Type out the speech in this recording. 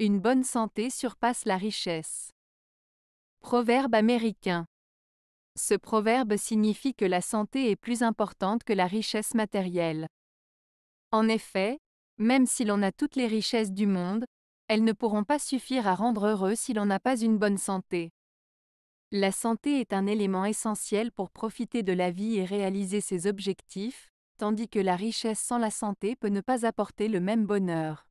Une bonne santé surpasse la richesse. Proverbe américain. Ce proverbe signifie que la santé est plus importante que la richesse matérielle. En effet, même si l'on a toutes les richesses du monde, elles ne pourront pas suffire à rendre heureux si l'on n'a pas une bonne santé. La santé est un élément essentiel pour profiter de la vie et réaliser ses objectifs, tandis que la richesse sans la santé peut ne pas apporter le même bonheur.